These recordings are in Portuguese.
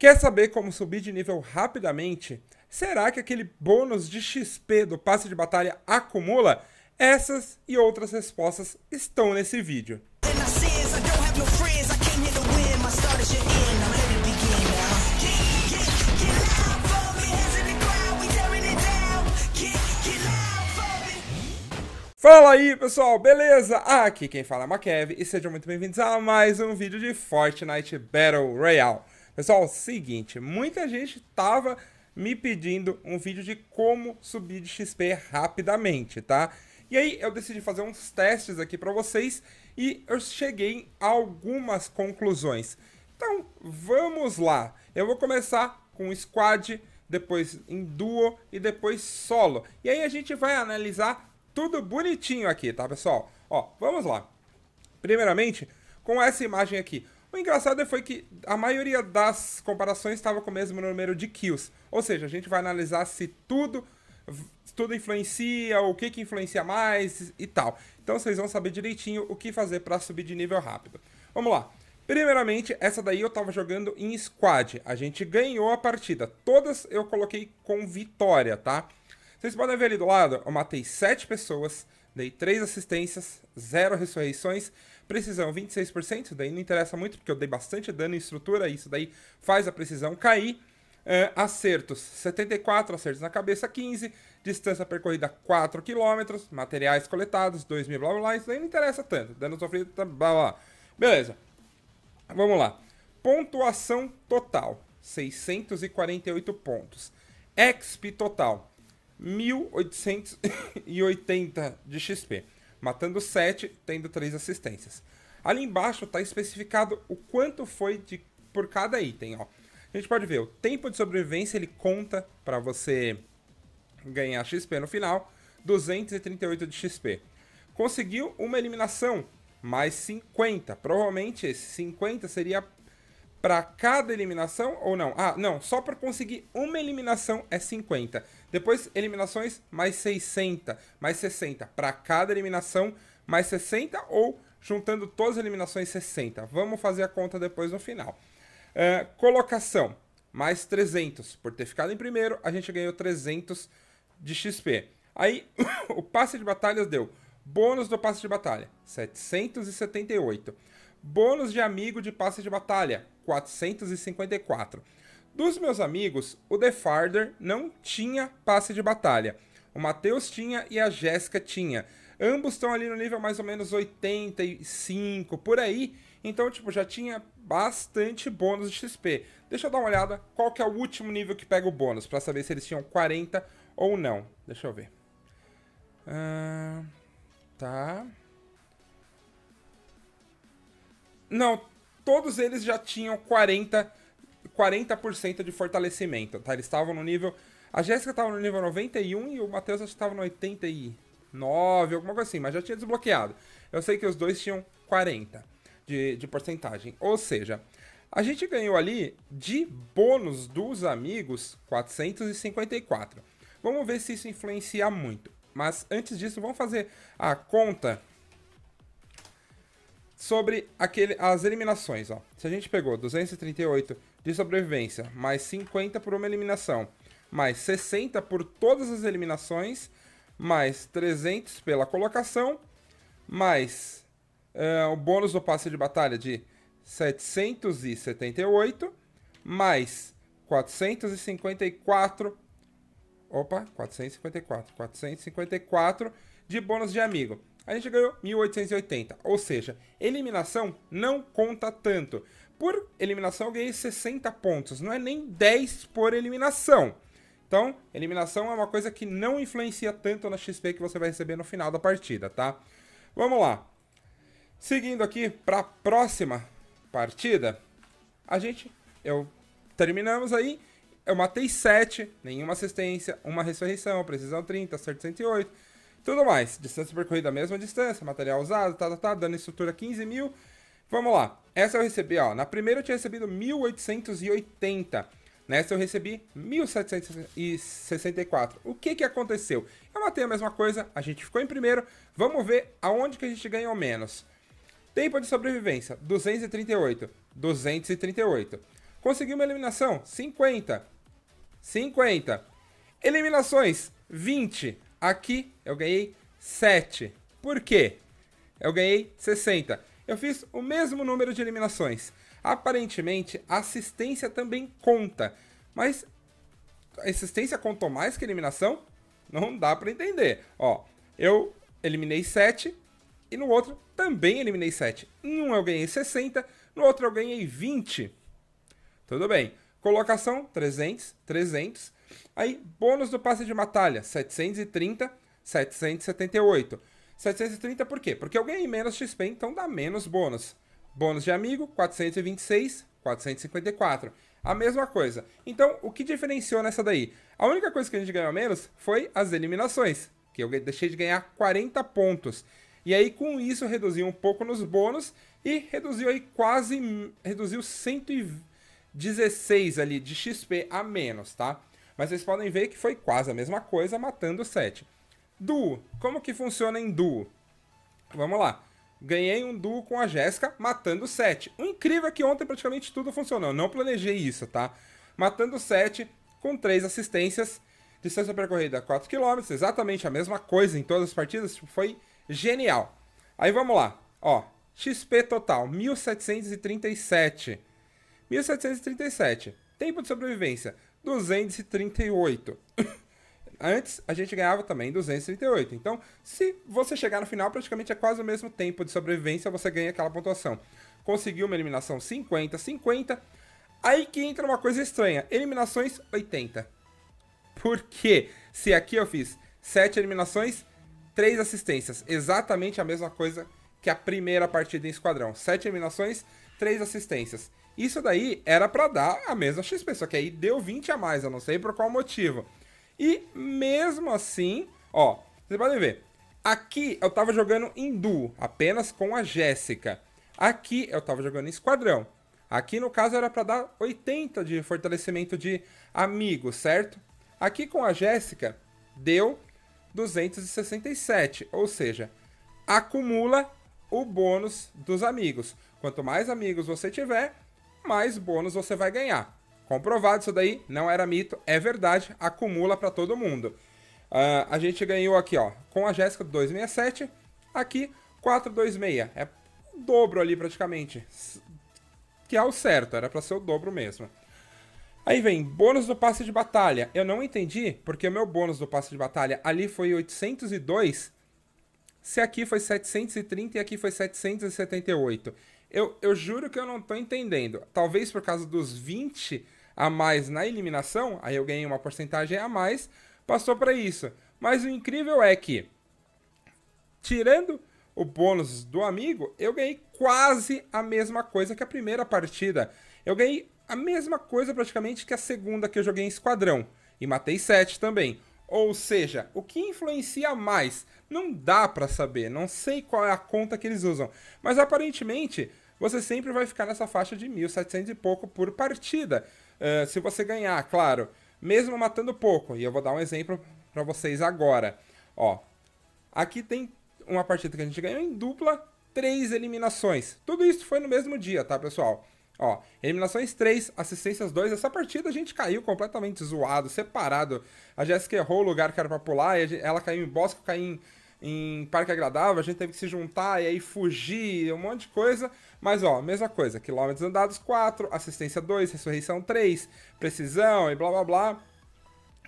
Quer saber como subir de nível rapidamente? Será que aquele bônus de XP do passe de batalha acumula? Essas e outras respostas estão nesse vídeo. Fala aí pessoal, beleza? Aqui quem fala é Makev e sejam muito bem-vindos a mais um vídeo de Fortnite Battle Royale. Pessoal, seguinte, muita gente tava me pedindo um vídeo de como subir de XP rapidamente, tá? E aí eu decidi fazer uns testes aqui para vocês e eu cheguei a algumas conclusões. Então, vamos lá. Eu vou começar com squad, depois em duo e depois solo. E aí a gente vai analisar tudo bonitinho aqui, tá, pessoal? Ó, vamos lá. Primeiramente, com essa imagem aqui. O engraçado é foi que a maioria das comparações estava com o mesmo número de kills. Ou seja, a gente vai analisar se tudo tudo influencia, o que que influencia mais e tal. Então vocês vão saber direitinho o que fazer para subir de nível rápido. Vamos lá. Primeiramente, essa daí eu tava jogando em squad. A gente ganhou a partida. Todas eu coloquei com vitória, tá? Vocês podem ver ali do lado, eu matei 7 pessoas, dei 3 assistências, 0 ressurreições, Precisão 26%, daí não interessa muito porque eu dei bastante dano em estrutura, isso daí faz a precisão cair. Uh, acertos 74, acertos na cabeça 15, distância percorrida 4 km, materiais coletados 2 mil blá blá, isso daí não interessa tanto, dano sofrido tá, blá blá. Beleza, vamos lá. Pontuação total 648 pontos, exp total 1880 de XP matando 7, tendo 3 assistências. Ali embaixo está especificado o quanto foi de, por cada item. Ó. A gente pode ver, o tempo de sobrevivência ele conta para você ganhar XP no final, 238 de XP. Conseguiu uma eliminação, mais 50. Provavelmente esse 50 seria para cada eliminação ou não? Ah, não, só para conseguir uma eliminação é 50. Depois, eliminações mais 60, mais 60. Para cada eliminação, mais 60 ou juntando todas as eliminações, 60. Vamos fazer a conta depois no final. Uh, colocação, mais 300. Por ter ficado em primeiro, a gente ganhou 300 de XP. Aí, o passe de batalhas deu bônus do passe de batalha, 778. Bônus de amigo de passe de batalha, 454. Dos meus amigos, o The Farder não tinha passe de batalha. O Matheus tinha e a Jéssica tinha. Ambos estão ali no nível mais ou menos 85, por aí. Então, tipo, já tinha bastante bônus de XP. Deixa eu dar uma olhada qual que é o último nível que pega o bônus, para saber se eles tinham 40 ou não. Deixa eu ver. Ah, tá. Não, todos eles já tinham 40, 40% de fortalecimento, tá? Eles estavam no nível... A Jéssica estava no nível 91 e o Matheus acho que estava no 89, alguma coisa assim, mas já tinha desbloqueado. Eu sei que os dois tinham 40 de, de porcentagem. Ou seja, a gente ganhou ali de bônus dos amigos 454. Vamos ver se isso influencia muito. Mas antes disso, vamos fazer a conta sobre aquele, as eliminações, ó. Se a gente pegou 238 de sobrevivência, mais 50 por uma eliminação, mais 60 por todas as eliminações, mais 300 pela colocação, mais uh, o bônus do passe de batalha de 778, mais 454. Opa, 454. 454 de bônus de amigo a gente ganhou 1880. Ou seja, eliminação não conta tanto. Por eliminação eu ganhei 60 pontos, não é nem 10 por eliminação. Então, eliminação é uma coisa que não influencia tanto na XP que você vai receber no final da partida, tá? Vamos lá. Seguindo aqui para a próxima partida, a gente eu terminamos aí, eu matei 7, nenhuma assistência, uma ressurreição, precisão 30, acerto 108, tudo mais, distância percorrida, mesma distância, material usado, tá, tá, tá, dando estrutura 15 mil. Vamos lá, essa eu recebi, ó, na primeira eu tinha recebido 1.880, nessa eu recebi 1.764. O que que aconteceu? Eu matei a mesma coisa, a gente ficou em primeiro, vamos ver aonde que a gente ganhou menos. Tempo de sobrevivência, 238, 238. Conseguiu uma eliminação, 50, 50. Eliminações, 20. Aqui eu ganhei 7. Por quê? Eu ganhei 60. Eu fiz o mesmo número de eliminações. Aparentemente, assistência também conta. Mas assistência contou mais que eliminação? Não dá para entender. Ó, eu eliminei 7 e no outro também eliminei 7. Em um eu ganhei 60, no outro eu ganhei 20. Tudo bem. Colocação 300, 300. Aí, bônus do passe de batalha, 730, 778. 730 por quê? Porque eu ganhei menos XP, então dá menos bônus. Bônus de amigo, 426, 454. A mesma coisa. Então, o que diferenciou nessa daí? A única coisa que a gente ganhou menos foi as eliminações, que eu deixei de ganhar 40 pontos. E aí, com isso, reduziu um pouco nos bônus e reduziu aí quase. reduziu 116 ali de XP a menos, tá? Mas vocês podem ver que foi quase a mesma coisa, matando 7. Duo. Como que funciona em duo? Vamos lá. Ganhei um duo com a Jéssica, matando 7. O incrível é que ontem praticamente tudo funcionou. Eu não planejei isso, tá? Matando 7 com 3 assistências. Distância percorrida 4 km, exatamente a mesma coisa em todas as partidas, tipo, foi genial. Aí vamos lá, ó, XP total 1737. 1737. Tempo de sobrevivência 238. Antes a gente ganhava também 238. Então, se você chegar no final, praticamente é quase o mesmo tempo de sobrevivência, você ganha aquela pontuação. Conseguiu uma eliminação 50, 50. Aí que entra uma coisa estranha: eliminações 80. Por quê? Se aqui eu fiz 7 eliminações, 3 assistências. Exatamente a mesma coisa que a primeira partida em esquadrão. 7 eliminações, 3 assistências. Isso daí era para dar a mesma XP, só que aí deu 20 a mais, eu não sei por qual motivo. E mesmo assim, ó, vocês podem ver, aqui eu tava jogando em duo, apenas com a Jéssica. Aqui eu tava jogando em esquadrão. Aqui no caso era para dar 80 de fortalecimento de amigo, certo? Aqui com a Jéssica deu 267, ou seja, acumula o bônus dos amigos. Quanto mais amigos você tiver, mais bônus você vai ganhar. Comprovado isso daí, não era mito, é verdade, acumula para todo mundo. Uh, a gente ganhou aqui, ó, com a Jéssica 267, aqui 426. É o dobro ali praticamente, que é o certo, era para ser o dobro mesmo. Aí vem, bônus do passe de batalha. Eu não entendi porque o meu bônus do passe de batalha ali foi 802, se aqui foi 730 e aqui foi 778. Eu, eu juro que eu não tô entendendo. Talvez por causa dos 20 a mais na eliminação, aí eu ganhei uma porcentagem a mais, passou para isso. Mas o incrível é que, tirando o bônus do amigo, eu ganhei quase a mesma coisa que a primeira partida. Eu ganhei a mesma coisa praticamente que a segunda que eu joguei em esquadrão. E matei 7 também. Ou seja, o que influencia mais? Não dá para saber, não sei qual é a conta que eles usam, mas aparentemente você sempre vai ficar nessa faixa de 1.700 e pouco por partida, uh, se você ganhar, claro, mesmo matando pouco. E eu vou dar um exemplo para vocês agora. Ó, aqui tem uma partida que a gente ganhou em dupla, três eliminações. Tudo isso foi no mesmo dia, tá, pessoal? Ó, eliminações 3, assistências 2. Essa partida a gente caiu completamente zoado, separado. A Jéssica errou o lugar que era pra pular, ela caiu em bosque, caiu em, em Parque Agradável, a gente teve que se juntar e aí fugir, um monte de coisa. Mas ó, mesma coisa, quilômetros andados 4, assistência 2, ressurreição 3, precisão e blá blá blá.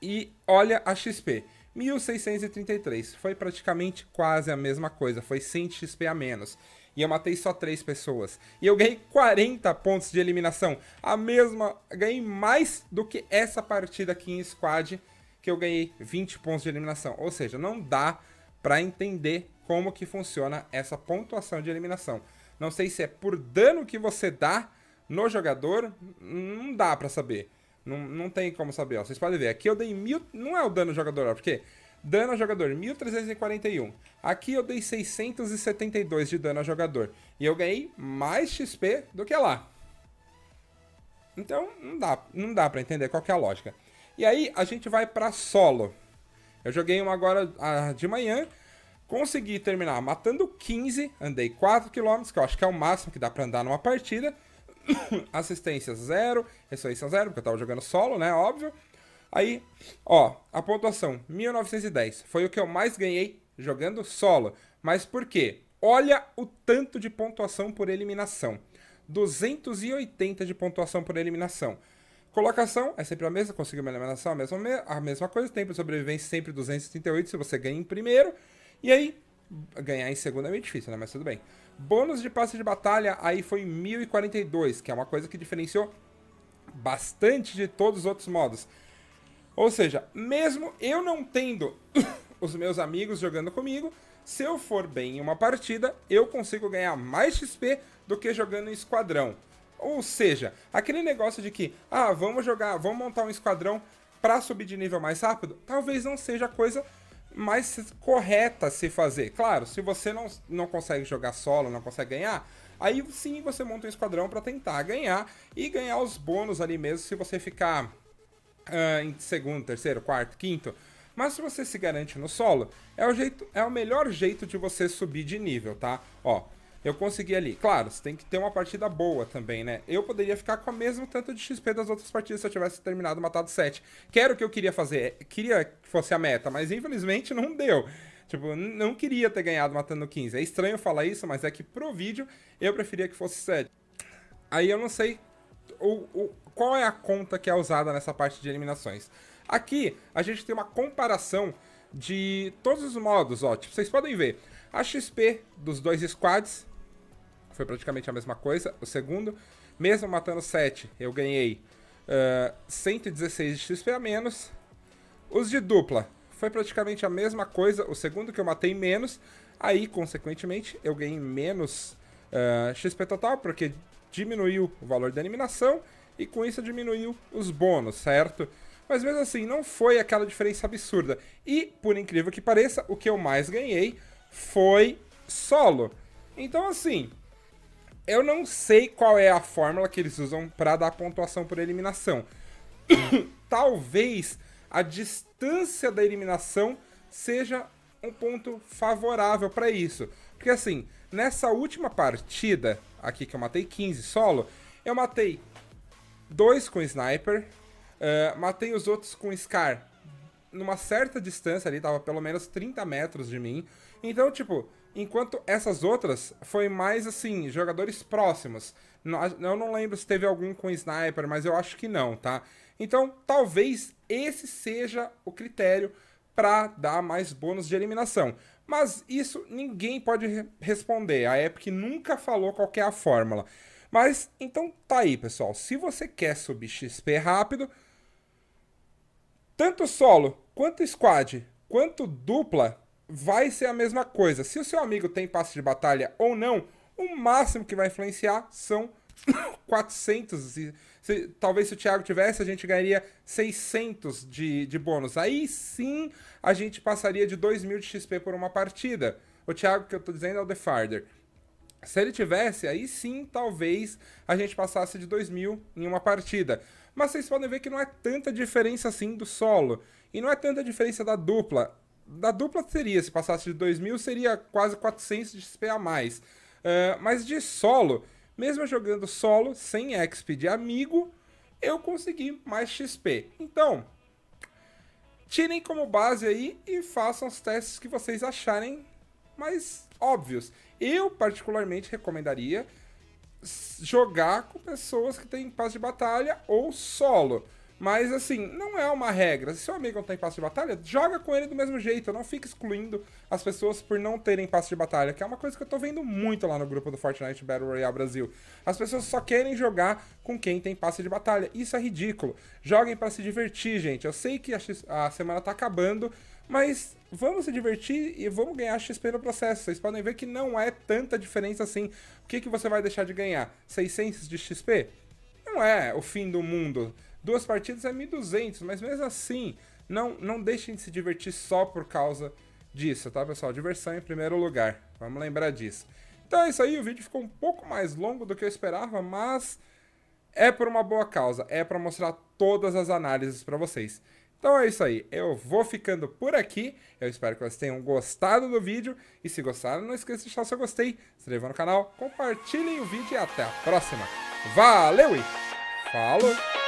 E olha a XP. 1633, foi praticamente quase a mesma coisa, foi 100 XP a menos e eu matei só 3 pessoas. E eu ganhei 40 pontos de eliminação. A mesma, ganhei mais do que essa partida aqui em squad, que eu ganhei 20 pontos de eliminação. Ou seja, não dá para entender como que funciona essa pontuação de eliminação. Não sei se é por dano que você dá no jogador, não dá para saber. Não, não tem como saber, ó. Vocês podem ver, aqui eu dei mil... Não é o dano do jogador, ó, porque Dano ao jogador, 1341. Aqui eu dei 672 de dano ao jogador. E eu ganhei mais XP do que lá. Então, não dá, não dá pra entender qual é a lógica. E aí, a gente vai pra solo. Eu joguei uma agora de manhã. Consegui terminar matando 15. Andei 4km, que eu acho que é o máximo que dá pra andar numa partida. Assistência 0, ressurreição 0, porque eu tava jogando solo, né? Óbvio. Aí, ó, a pontuação 1910 foi o que eu mais ganhei jogando solo. Mas por quê? Olha o tanto de pontuação por eliminação. 280 de pontuação por eliminação. Colocação é sempre a mesma, conseguiu uma eliminação, a mesma, a mesma coisa. Tempo de sobrevivência sempre 238 se você ganha em primeiro. E aí, ganhar em segundo é meio difícil, né? Mas tudo bem. Bônus de passe de batalha aí foi 1042, que é uma coisa que diferenciou bastante de todos os outros modos. Ou seja, mesmo eu não tendo os meus amigos jogando comigo, se eu for bem em uma partida, eu consigo ganhar mais XP do que jogando em esquadrão. Ou seja, aquele negócio de que, ah, vamos jogar, vamos montar um esquadrão para subir de nível mais rápido, talvez não seja a coisa mais correta se fazer. Claro, se você não, não consegue jogar solo, não consegue ganhar, aí sim você monta um esquadrão para tentar ganhar e ganhar os bônus ali mesmo se você ficar uh, em segundo, terceiro, quarto, quinto. Mas se você se garante no solo, é o, jeito, é o melhor jeito de você subir de nível, tá? Ó, eu consegui ali. Claro, você tem que ter uma partida boa também, né? Eu poderia ficar com o mesmo tanto de XP das outras partidas se eu tivesse terminado matado 7. Quero o que eu queria fazer. Queria que fosse a meta, mas infelizmente não deu. Tipo, não queria ter ganhado matando 15. É estranho falar isso, mas é que pro vídeo eu preferia que fosse 7. Aí eu não sei o, o, qual é a conta que é usada nessa parte de eliminações. Aqui a gente tem uma comparação de todos os modos, ó. Tipo, vocês podem ver. A XP dos dois squads foi praticamente a mesma coisa. O segundo, mesmo matando 7, eu ganhei uh, ah, 116 de XP a menos. Os de dupla foi praticamente a mesma coisa. O segundo que eu matei menos. Aí, consequentemente, eu ganhei menos uh, ah, XP total, porque diminuiu o valor da eliminação e com isso diminuiu os bônus, certo? Mas mesmo assim, não foi aquela diferença absurda. E, por incrível que pareça, o que eu mais ganhei foi solo. Então, assim, eu não sei qual é a fórmula que eles usam para dar pontuação por eliminação. Talvez a distância da eliminação seja um ponto favorável para isso. Porque assim, nessa última partida, aqui que eu matei 15 solo, eu matei dois com sniper, uh, ah, matei os outros com Scar numa certa distância ali, tava pelo menos 30 metros de mim. Então, tipo, enquanto essas outras foi mais assim, jogadores próximos. Eu não lembro se teve algum com sniper, mas eu acho que não, tá? Então, talvez esse seja o critério para dar mais bônus de eliminação. Mas isso ninguém pode responder. A Epic nunca falou qual é a fórmula. Mas então tá aí, pessoal. Se você quer subir XP rápido, tanto solo, quanto squad, quanto dupla, vai ser a mesma coisa. Se o seu amigo tem passe de batalha ou não, o máximo que vai influenciar são 400. se, talvez se o Thiago tivesse, a gente ganharia 600 de, de bônus. Aí sim a gente passaria de 2 mil de XP por uma partida. O Thiago que eu tô dizendo é o The Farder. Se ele tivesse, aí sim, talvez a gente passasse de 2000 em uma partida. Mas vocês podem ver que não é tanta diferença assim do solo. E não é tanta diferença da dupla. Da dupla seria, se passasse de 2000, seria quase 400 de XP a mais. Uh, mas de solo, mesmo jogando solo, sem XP de amigo, eu consegui mais XP. Então, tirem como base aí e façam os testes que vocês acharem mais óbvios. Eu, particularmente, recomendaria jogar com pessoas que têm paz de batalha ou solo. Mas, assim, não é uma regra. Se seu amigo não tem passe de batalha, joga com ele do mesmo jeito. Não fica excluindo as pessoas por não terem passe de batalha, que é uma coisa que eu tô vendo muito lá no grupo do Fortnite Battle Royale Brasil. As pessoas só querem jogar com quem tem passe de batalha. Isso é ridículo. Joguem para se divertir, gente. Eu sei que a, a semana tá acabando, mas vamos se divertir e vamos ganhar XP no processo. Vocês podem ver que não é tanta diferença assim. O que, que você vai deixar de ganhar? 600 de XP? Não é o fim do mundo. Duas partidas é 1.200, mas mesmo assim, não, não deixem de se divertir só por causa disso, tá, pessoal? Diversão em primeiro lugar, vamos lembrar disso. Então é isso aí, o vídeo ficou um pouco mais longo do que eu esperava, mas é por uma boa causa, é para mostrar todas as análises para vocês. Então é isso aí, eu vou ficando por aqui, eu espero que vocês tenham gostado do vídeo, e se gostaram, não esqueça de deixar o seu gostei, se inscreva no canal, compartilhem o vídeo e até a próxima. Valeu e falou!